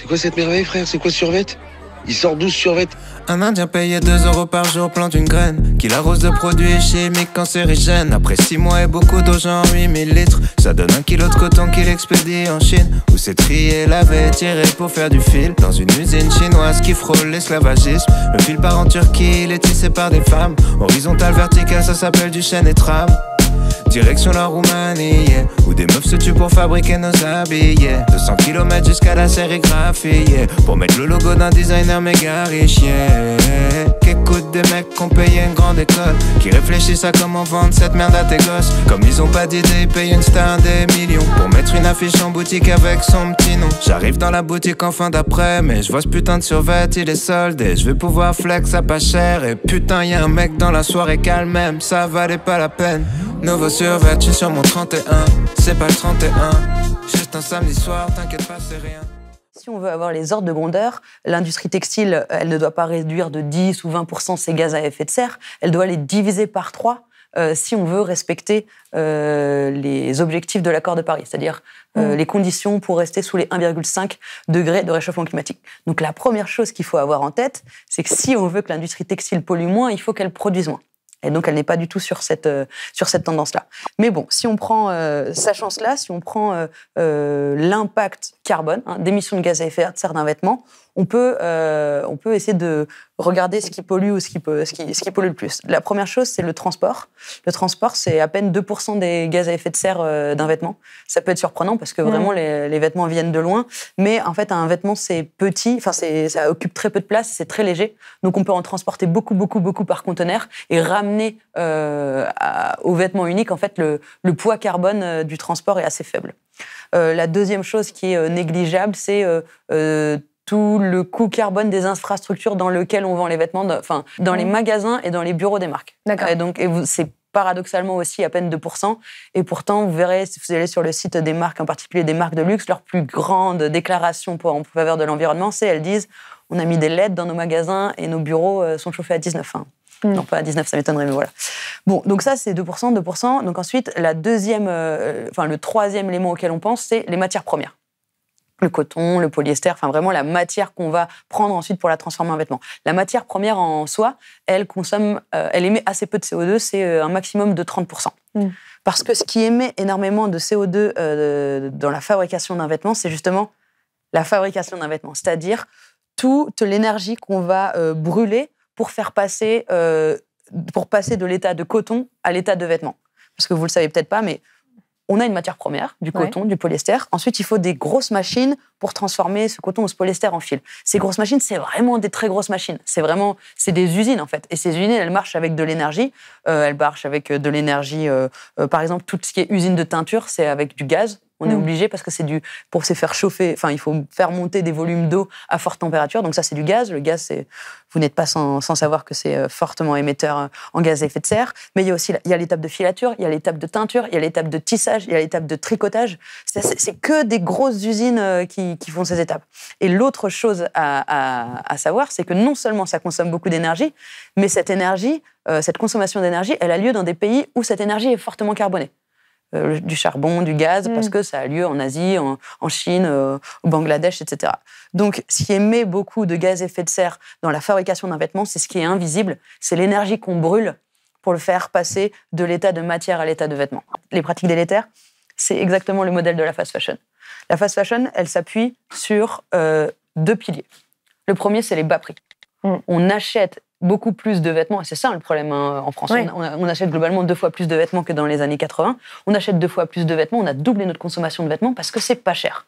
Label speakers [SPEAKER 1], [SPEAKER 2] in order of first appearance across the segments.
[SPEAKER 1] C'est quoi cette merveille, frère C'est quoi survette il sort 12 survête Un indien payé 2 euros par jour plante une graine Qu'il arrose de produits chimiques cancérigènes Après 6 mois et beaucoup genre 8000 litres Ça donne un kilo de coton qu'il expédie en Chine Où c'est trié, lavé, tiré pour faire du fil Dans une usine chinoise qui frôle l'esclavagisme Le fil part en Turquie, il est tissé par des femmes Horizontal, vertical, ça s'appelle du chêne et trame Direction la Roumanie, des meufs se tuent pour fabriquer nos habits, 200 km jusqu'à la sérigraphie, Pour mettre le logo d'un designer méga riche, yeah. Qu'écoute des mecs qu'on paye une grande école. Qui réfléchissent à comment vendre cette merde à tes gosses. Comme ils ont pas d'idée, ils payent une star des millions. Pour mettre une affiche en boutique avec son petit nom. J'arrive dans la boutique en fin d'après, mais je vois ce putain de survêt, il est soldé. Je vais pouvoir flex à pas cher. Et putain, y un mec dans la soirée calme, même ça valait pas la peine. Nouveau survêt, j'suis sur mon 31 pas le 31. Juste un samedi soir, t'inquiète pas, c'est rien.
[SPEAKER 2] Si on veut avoir les ordres de grandeur, l'industrie textile, euh, elle ne doit pas réduire de 10 ou 20 ses gaz à effet de serre, elle doit les diviser par 3 euh, si on veut respecter euh, les objectifs de l'accord de Paris, c'est-à-dire mm. les conditions pour rester sous les 1,5 degrés de réchauffement climatique. Donc la première chose qu'il faut avoir en tête, c'est que si on veut que l'industrie textile pollue moins, il faut qu'elle produise moins. Et donc, elle n'est pas du tout sur cette, euh, cette tendance-là. Mais bon, si on prend euh, sa chance-là, si on prend euh, l'impact carbone, hein, d'émissions de gaz à effet de serre d'un vêtement, on peut, euh, on peut essayer de regarder ce qui pollue ou ce qui, peut, ce qui, ce qui pollue le plus. La première chose, c'est le transport. Le transport, c'est à peine 2% des gaz à effet de serre euh, d'un vêtement. Ça peut être surprenant parce que vraiment, les, vêtements viennent de loin. Mais en fait, un vêtement, c'est petit, enfin, ça occupe très peu de place, c'est très léger. Donc, on peut en transporter beaucoup, beaucoup, beaucoup par conteneur et ramener euh, au vêtement unique, en fait, le, le poids carbone du transport est assez faible. Euh, la deuxième chose qui est euh, négligeable, c'est euh, tout le coût carbone des infrastructures dans lesquelles on vend les vêtements, enfin, dans les mhm. magasins et dans les bureaux des marques. D'accord. Et donc, c'est paradoxalement aussi à peine 2%. Et pourtant, vous verrez, si vous allez sur le site des marques, en particulier des marques de luxe, leur plus grande déclaration pour, en faveur de l'environnement, c'est elles disent on a mis des LED dans nos magasins et nos bureaux sont chauffés à 19. Hein. Mmh. Non, pas à 19, ça m'étonnerait, mais voilà. Bon, donc ça, c'est 2%, 2%. Donc ensuite, la deuxième, euh, enfin, le troisième élément auquel on pense, c'est les matières premières le coton, le polyester, enfin vraiment la matière qu'on va prendre ensuite pour la transformer en vêtement. La matière première en soi, elle consomme, euh, elle émet assez peu de CO2, c'est euh, un maximum de 30%. Mm. Parce que ce qui émet énormément de CO2 dans la fabrication d'un vêtement, c'est justement la fabrication d'un vêtement, c'est-à-dire toute l'énergie qu'on va brûler pour faire passer pour passer de l'état de coton à l'état de vêtement. Parce que vous le savez peut-être pas, mais on a une matière première, du coton, du polyester. Ensuite, il faut des grosses machines pour transformer ce coton ou ce polyester en fil. Ces grosses machines, c'est vraiment des très grosses machines. C'est vraiment, c'est des usines en fait. Et ces usines, elles marchent avec de l'énergie. Euh, elles marchent avec euh, de l'énergie. Euh, par exemple, tout ce qui est usine de teinture, c'est avec du gaz on est mm. obligé parce que c'est du pour se faire chauffer. Enfin, il faut faire monter des volumes d'eau à forte température. Donc ça, c'est du gaz. Le gaz, c'est vous n'êtes pas sans, savoir que c'est euh, fortement émetteur euh, en gaz à effet de serre. Mais il y a aussi il y a l'étape de filature, il y a l'étape de teinture, il y a l'étape de tissage, il y a l'étape de tricotage. C'est que des grosses usines euh, qui, font ces étapes. Et l'autre chose à, savoir, c'est que non seulement ça consomme beaucoup d'énergie, mais cette énergie, cette consommation d'énergie, elle a lieu dans des pays où cette énergie est fortement carbonée. Euh, du charbon, du gaz, mm. parce que ça a lieu en Asie, en, Chine, euh, au Bangladesh, etc. Donc, ce qui émet beaucoup de gaz à effet de serre dans la fabrication d'un vêtement, c'est ce qui est invisible, c'est l'énergie qu'on brûle pour le faire passer de l'état de matière à l'état de vêtement. Les pratiques délétères, c'est exactement le modèle de la fast fashion. La fast fashion, elle s'appuie sur euh, deux piliers. Le premier, c'est les bas prix. Mm. On achète beaucoup plus de vêtements. Et c'est ça le problème hein, en France. On, achète globalement deux fois plus de vêtements que dans les années 80. On achète deux fois plus de vêtements. On a doublé notre consommation de vêtements parce que c'est pas cher.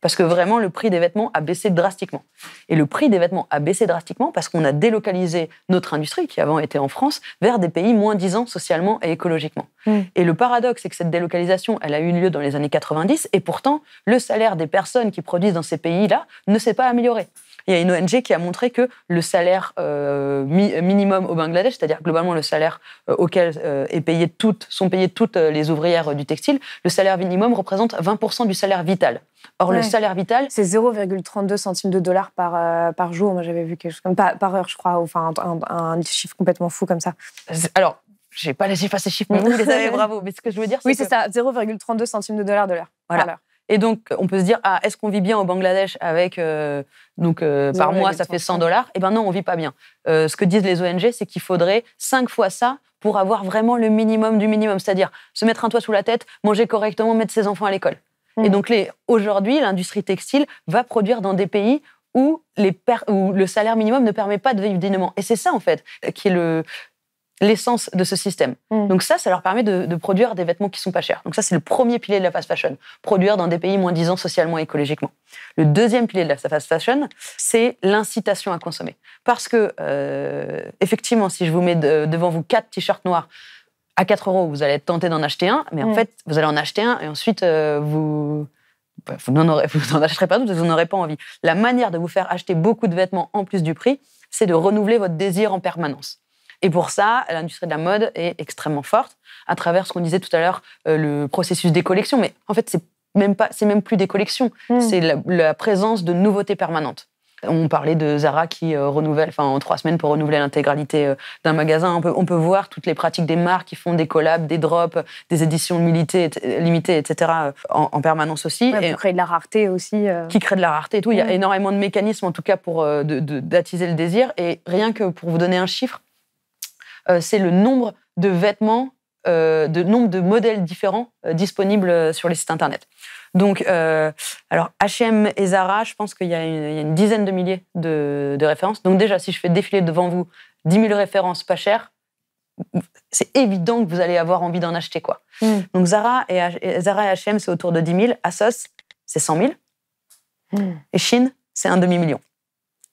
[SPEAKER 2] Parce que vraiment, le prix des vêtements a baissé drastiquement. Et le prix des vêtements a baissé drastiquement parce qu'on a délocalisé notre industrie, qui avant était en France, vers des pays moins disants socialement et écologiquement. Mm. Et le paradoxe, c'est que cette délocalisation, elle a eu lieu dans les années 90, et pourtant, le salaire des personnes qui produisent dans ces pays-là ne s'est pas amélioré. Il y a une ONG qui a montré que le salaire euh, minimum au Bangladesh, c'est-à-dire globalement le salaire euh, auquel euh, est payé toutes, sont payées toutes les ouvrières du textile, le salaire minimum représente 20% du salaire vital. Or, le salaire vital. C'est 0,32 centimes de dollars par, par jour. Moi, j'avais vu quelque chose comme par, heure, je crois, enfin, un, chiffre complètement fou comme ça. Alors, j'ai pas les chiffres à ces chiffres, mais vous les avez, bravo. Mais ce que je veux dire, c'est. Oui, c'est ça, 0,32 centimes de dollars de l'heure. Voilà. Et donc, on peut se dire, ah, est-ce qu'on vit bien au Bangladesh avec, euh, donc, euh, par mois, ça fait 100 dollars Eh bien, non, on vit pas bien. Euh, ce que disent les ONG, c'est qu'il faudrait cinq fois ça pour avoir vraiment le minimum du minimum, c'est-à-dire se mettre un toit sous la tête, manger correctement, mettre ses enfants à l'école. Et hmm. donc, aujourd'hui, l'industrie textile va produire dans des pays où, les où, le salaire minimum ne permet pas de vivre dignement. Et c'est ça, en fait, qui est le, l'essence de ce système. Mm. Donc ça, ça leur permet de, produire des vêtements qui sont pas chers. Donc ça, c'est le premier pilier de la fast fashion, produire dans des pays moins disants socialement et écologiquement. Le deuxième pilier de la fast fashion, c'est l'incitation à consommer. Parce que, euh, effectivement, si je vous mets devant vous quatre t-shirts noirs, à 4 euros, vous allez être tenté d'en acheter un, mais en mm. fait, vous allez en acheter un et ensuite, euh, bah, vous, n'en achèterez pas d'autres, vous n'aurez pas envie. La manière de vous faire acheter beaucoup de vêtements en plus du prix, c'est de renouveler votre désir en permanence. Et pour ça, l'industrie de la mode est extrêmement forte à travers ce qu'on disait tout à l'heure, euh, le processus des collections. Mais en fait, c'est même pas, c'est même plus des collections, hmm. c'est la, présence de nouveautés permanentes. On parlait de Zara qui euh, renouvelle, enfin en trois semaines pour renouveler l'intégralité euh, d'un magasin. On peut, on peut voir toutes les pratiques des marques qui font des collabs, des drops, des éditions limitées, limitées etc. en, permanence aussi. et, de la rareté aussi. Qui crée de la rareté et tout. Il y a hmm. énormément de mécanismes en tout cas pour d'attiser le désir. Et rien que pour vous donner un chiffre, euh, c'est le nombre de vêtements, euh, de nombre de modèles différents euh, disponibles sur les sites internet. Donc, alors H&M et Zara, je pense qu'il y, a une dizaine de milliers de, références. Donc déjà, si je fais défiler devant vous 10 000 références pas chères, c'est évident que vous allez avoir envie d'en acheter quoi. Mm. Donc Zara et, Zara H&M, c'est autour de 10 000. Asos, c'est 100 000. Mm. Et Chine, c'est un demi-million.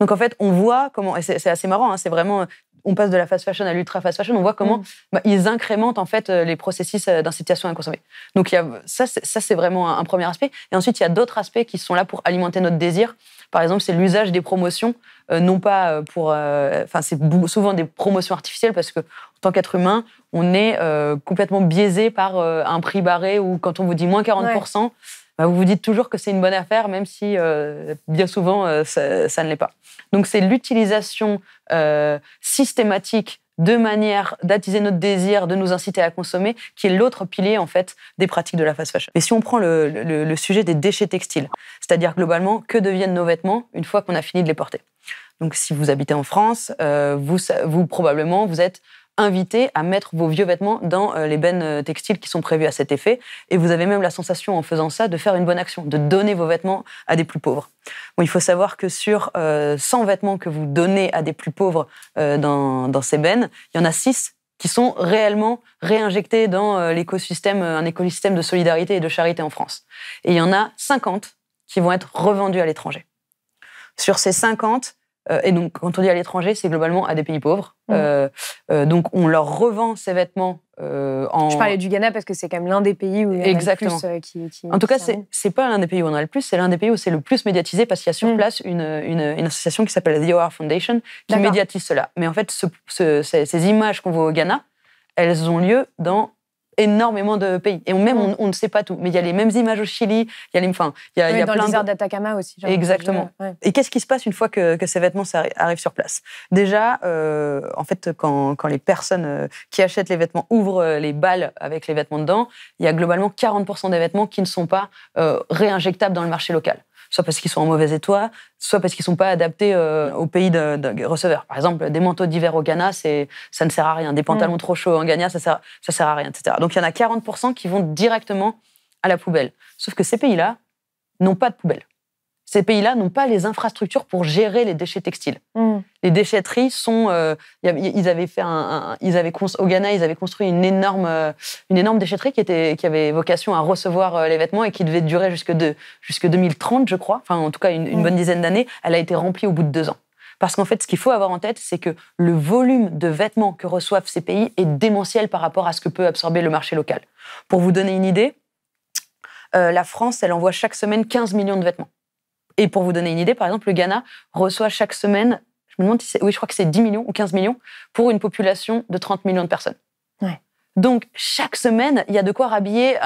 [SPEAKER 2] Donc en fait, on voit comment, et c'est assez marrant, hein, c'est vraiment, on passe de la fast fashion à l'ultra fast fashion, on voit comment mm. bah, ils incrémentent en fait euh, les processus euh, d'incitation à consommer. Donc il ça, c'est vraiment un, premier aspect. Et ensuite, il y a d'autres aspects qui sont là pour alimenter notre désir. Par exemple, c'est l'usage des promotions, euh, non pas pour. Enfin, c'est souvent des promotions artificielles parce que, en tant qu'être humain, on est complètement biaisé par un prix barré ou quand on vous dit moins 40% bah, vous vous dites toujours que c'est une bonne affaire, même si euh, bien souvent euh, ça, ça, ne l'est pas. Donc c'est l'utilisation euh, systématique de manière d'attiser notre désir, de nous inciter à consommer, qui est l'autre pilier en fait des pratiques de la fast fashion. Et si on prend le, le, le sujet des déchets textiles, c'est-à-dire globalement que deviennent nos vêtements une fois qu'on a fini de les porter. Donc si vous habitez en France, euh, vous, vous probablement vous êtes invité à mettre vos vieux vêtements dans euh, les bennes euh, textiles qui sont prévues à cet effet. Et vous avez même la sensation, en faisant ça, de faire une bonne action, de donner vos vêtements à des plus pauvres. il faut savoir que sur 100 euh, vêtements que vous donnez à des plus pauvres dans, ces bennes, il y en a 6 qui sont réellement réinjectés dans l'écosystème, un écosystème de solidarité et de charité en France. Et il y en a 50 qui vont être revendus à l'étranger. Sur ces 50, euh, et donc, quand on dit à l'étranger, c'est globalement à des pays pauvres. Mmh. Euh, euh, donc, on leur revend ces vêtements en. Je parlais du Ghana parce que c'est quand même l'un des pays où il y en a le plus. Qui, en tout cas, c'est, c'est pas l'un des pays où on en a le plus, c'est l'un des pays où c'est le plus médiatisé parce qu'il y a sur mmh. place une, une, association qui s'appelle The OR Foundation qui médiatise cela. Mais en fait, ces, ces, images qu'on voit au Ghana, elles ont lieu dans énormément de pays. Et même, mm. on, ne sait pas tout. Mais il y a les mêmes images au Chili, il y a les. Enfin, il y a, dans le désert d'Atacama aussi. Exactement. Et qu'est-ce qui se passe une fois que, ces vêtements arrivent sur place Déjà, euh, en fait, quand, les personnes euh, qui achètent les vêtements ouvrent euh, les balles avec les vêtements dedans, il y a globalement 40% des vêtements qui ne sont pas réinjectables dans le marché local soit parce qu'ils sont en mauvais état, soit parce qu'ils ne sont pas adaptés euh, au pays de, receveur. Par exemple, des manteaux d'hiver au Ghana, ça ne sert à rien. Des mm. pantalons trop chauds en Ghana, ça ne sert, sert à rien, etc. Donc il y en a 40% qui vont directement à la poubelle. Sauf que ces pays-là n'ont pas de poubelle. Ces pays-là n'ont pas les infrastructures pour gérer les déchets textiles. Mm. Les déchetteries sont, euh, ils avaient fait un, ils avaient au Ghana, ils avaient construit une énorme, euh, une énorme déchetterie qui était, qui avait vocation à recevoir euh, les vêtements et qui devait durer jusque de, jusque 2030, je crois. Enfin, en tout cas, une, mm. bonne dizaine d'années. Elle a été remplie au bout de deux ans. Parce qu'en fait, ce qu'il faut avoir en tête, c'est que le volume de vêtements que reçoivent ces pays est démentiel par rapport à ce que peut absorber le marché local. Pour vous donner une idée, la France, elle envoie chaque semaine 15 millions de vêtements. Et pour vous donner une idée, par exemple, le Ghana reçoit chaque semaine, je me demande si c'est, oui, je crois que c'est 10 millions ou 15 millions pour une population de 30 millions de personnes. Ouais. Donc, chaque semaine, il y a de quoi rhabiller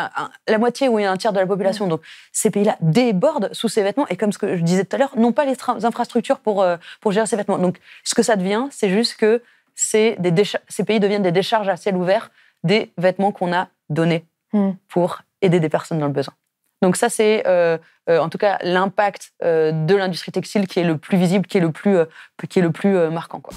[SPEAKER 2] la moitié ou un tiers de la population. Donc, ces pays-là débordent sous ces vêtements et, comme ce que je disais tout à l'heure, n'ont pas les infrastructures pour, euh, pour gérer ces vêtements. Donc, ce que ça devient, c'est juste que c'est des ces pays deviennent des décharges à ciel ouvert des vêtements qu'on a donnés hmm. pour aider des personnes dans le besoin. Donc ça, c'est euh, euh, en tout cas l'impact euh, de l'industrie textile qui est le plus visible, qui est le plus, qui est le plus marquant. Quoi.